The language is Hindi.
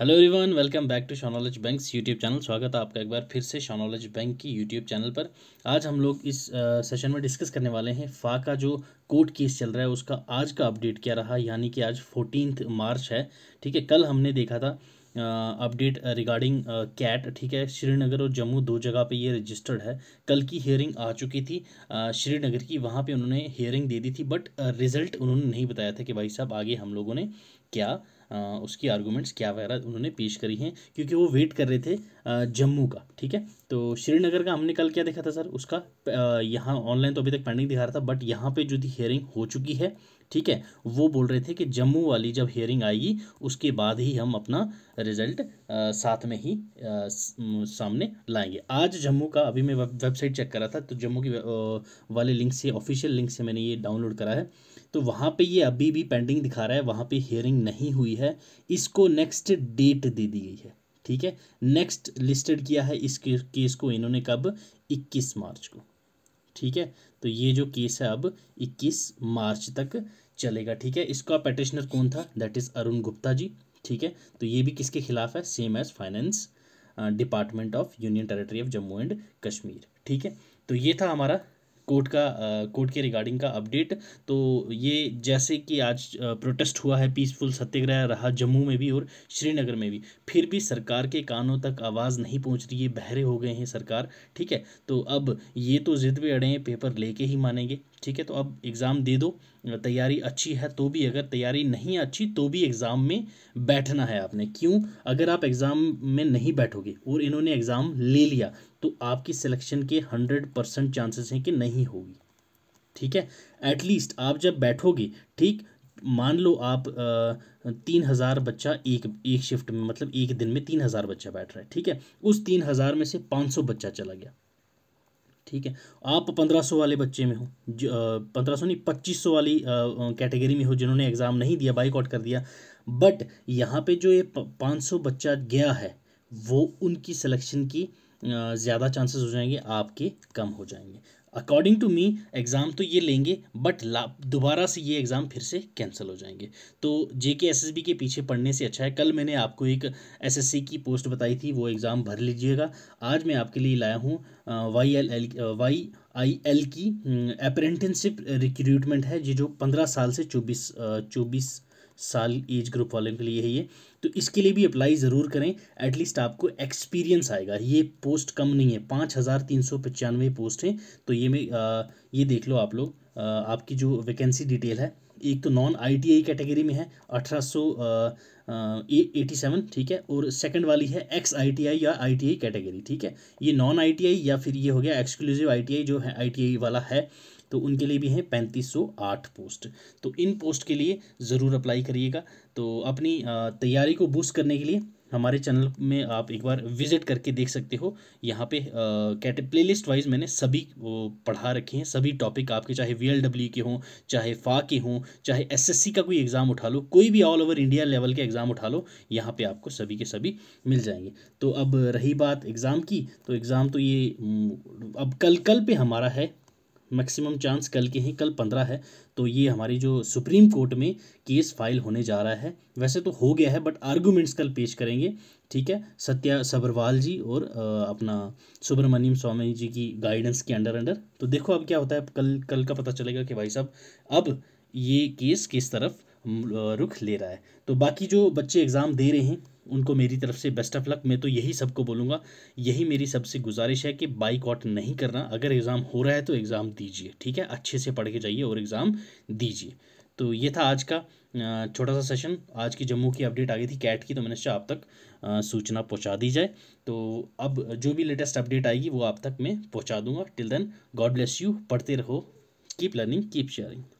hello everyone welcome back to शॉनोलॉज बैंक यूट्यूब चैनल स्वागत है आपका एक बार फिर से शॉनोलॉज बैंक की यूट्यूब चैनल पर आज हम लोग इस सेशन में डिस्कस करने वाले हैं फा का जो कोर्ट केस चल रहा है उसका आज का अपडेट क्या रहा यानी कि आज फोर्टीन मार्च है ठीक है कल हमने देखा था अपडेट रिगार्डिंग कैट ठीक है श्रीनगर और जम्मू दो जगह पे ये रजिस्टर्ड है कल की हियरिंग आ चुकी थी श्रीनगर की वहाँ पे उन्होंने हियरिंग दे दी थी बट रिज़ल्ट उन्होंने नहीं बताया था कि भाई साहब आगे हम लोगों ने क्या उसकी आर्गूमेंट्स क्या वगैरह उन्होंने पेश करी हैं क्योंकि वो वेट कर रहे थे जम्मू का ठीक है तो श्रीनगर का हमने कल क्या देखा था सर उसका यहाँ ऑनलाइन तो अभी तक पेंडिंग दिखा रहा था बट यहाँ पे जो थी हियरिंग हो चुकी है ठीक है वो बोल रहे थे कि जम्मू वाली जब हियरिंग आएगी उसके बाद ही हम अपना रिजल्ट साथ में ही आ, सामने लाएंगे आज जम्मू का अभी मैं वेबसाइट चेक करा था तो जम्मू की वाले लिंक से ऑफिशियल लिंक से मैंने ये डाउनलोड करा है तो वहाँ पे ये अभी भी पेंडिंग दिखा रहा है वहाँ पे हियरिंग नहीं हुई गई है इसको नेक्स्ट डेट दे दी गई है ठीक है नेक्स्ट लिस्टेड किया है इस केस को इन्होंने कब 21 मार्च को ठीक है तो ये जो केस है अब 21 मार्च तक चलेगा ठीक है इसका पेटिशनर कौन था दैट इज़ अरुण गुप्ता जी ठीक है तो ये भी किसके खिलाफ है same as finance department of union territory of Jammu and Kashmir ठीक है तो ये था हमारा कोर्ट का कोर्ट के रिगार्डिंग का अपडेट तो ये जैसे कि आज प्रोटेस्ट हुआ है पीसफुल सत्याग्रह रहा जम्मू में भी और श्रीनगर में भी फिर भी सरकार के कानों तक आवाज़ नहीं पहुंच रही है बहरे हो गए हैं सरकार ठीक है तो अब ये तो ज़िद पे अड़े हैं पेपर लेके ही मानेंगे ठीक है तो अब एग्ज़ाम दे दो तैयारी अच्छी है तो भी अगर तैयारी नहीं अच्छी तो भी एग्ज़ाम में बैठना है आपने क्यों अगर आप एग्ज़ाम में नहीं बैठोगे और इन्होंने एग्ज़ाम ले लिया तो आपकी सिलेक्शन के हंड्रेड परसेंट चांसेस हैं कि नहीं होगी ठीक है एटलीस्ट आप जब बैठोगे ठीक मान लो आप तीन हज़ार बच्चा एक एक शिफ्ट में मतलब एक दिन में तीन हज़ार बच्चा बैठ रहा है ठीक है उस तीन हज़ार में से पाँच सौ बच्चा चला गया ठीक है आप पंद्रह सौ वाले बच्चे में हो पंद्रह सौ नहीं पच्चीस सौ वाली कैटेगरी में हो जिन्होंने एग्ज़ाम नहीं दिया बाइकआउट कर दिया बट यहाँ पे जो ये पाँच सौ बच्चा गया है वो उनकी सिलेक्शन की ज़्यादा चांसेस हो जाएंगे आपके कम हो जाएंगे अकॉर्डिंग टू मी एग्ज़ाम तो ये लेंगे बट दोबारा से ये एग्ज़ाम फिर से कैंसिल हो जाएंगे तो जे के एस एस बी के पीछे पढ़ने से अच्छा है कल मैंने आपको एक एस एस सी की पोस्ट बताई थी वो एग्ज़ाम भर लीजिएगा आज मैं आपके लिए लाया हूँ Y L L Y I L की अप्रेंटिनशिप रिक्रूटमेंट है ये जो पंद्रह साल से चौबीस चौबीस साल एज ग्रुप वालों के लिए है ये तो इसके लिए भी अप्लाई ज़रूर करें एटलीस्ट आपको एक्सपीरियंस आएगा ये पोस्ट कम नहीं है पाँच हज़ार तीन सौ पचानवे पोस्ट हैं तो ये मैं ये देख लो आप लोग आपकी जो वैकेंसी डिटेल है एक तो नॉन आईटीआई कैटेगरी में है अठारह सौ एटी सेवन ठीक है और सेकंड वाली है एक्स आईटीआई या आईटीआई कैटेगरी ठीक है ये नॉन आईटीआई या फिर ये हो गया एक्सक्लूसिव आईटीआई जो है आईटीआई वाला है तो उनके लिए भी हैं पैंतीस सौ आठ पोस्ट तो इन पोस्ट के लिए ज़रूर अप्लाई करिएगा तो अपनी तैयारी को बूस्ट करने के लिए हमारे चैनल में आप एक बार विजिट करके देख सकते हो यहाँ पे कैटे प्ले लिस्ट वाइज मैंने सभी पढ़ा रखे हैं सभी टॉपिक आपके चाहे वी के हों चाहे फा के हों चाहे एसएससी का कोई एग्ज़ाम उठा लो कोई भी ऑल ओवर इंडिया लेवल के एग्ज़ाम उठा लो यहाँ पे आपको सभी के सभी मिल जाएंगे तो अब रही बात एग्ज़ाम की तो एग्ज़ाम तो ये अब कल कल पर हमारा है मैक्सिमम चांस कल के हैं कल पंद्रह है तो ये हमारी जो सुप्रीम कोर्ट में केस फाइल होने जा रहा है वैसे तो हो गया है बट आर्गूमेंट्स कल पेश करेंगे ठीक है सत्या सबरवाल जी और अपना सुब्रमण्यम स्वामी जी की गाइडेंस के अंडर अंडर तो देखो अब क्या होता है कल कल का पता चलेगा कि भाई साहब अब ये केस किस तरफ रुख ले रहा है तो बाकी जो बच्चे एग्ज़ाम दे रहे हैं उनको मेरी तरफ से बेस्ट ऑफ लक मैं तो यही सबको बोलूँगा यही मेरी सबसे गुजारिश है कि बाइकआउट नहीं करना अगर एग्ज़ाम हो रहा है तो एग्ज़ाम दीजिए ठीक है अच्छे से पढ़ के जाइए और एग्ज़ाम दीजिए तो ये था आज का छोटा सा सेशन आज की जम्मू की अपडेट आ गई थी कैट की तो मैंने आप तक सूचना पहुँचा दी जाए तो अब जो भी लेटेस्ट अपडेट आएगी वो आप तक मैं पहुँचा दूंगा till then God bless you पढ़ते रहो कीप लर्निंग कीप शेयरिंग